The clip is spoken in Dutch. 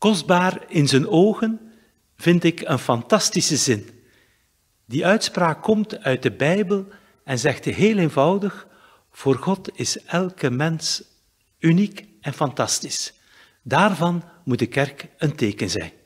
Kostbaar in zijn ogen vind ik een fantastische zin. Die uitspraak komt uit de Bijbel en zegt heel eenvoudig: Voor God is elke mens uniek en fantastisch. Daarvan moet de kerk een teken zijn.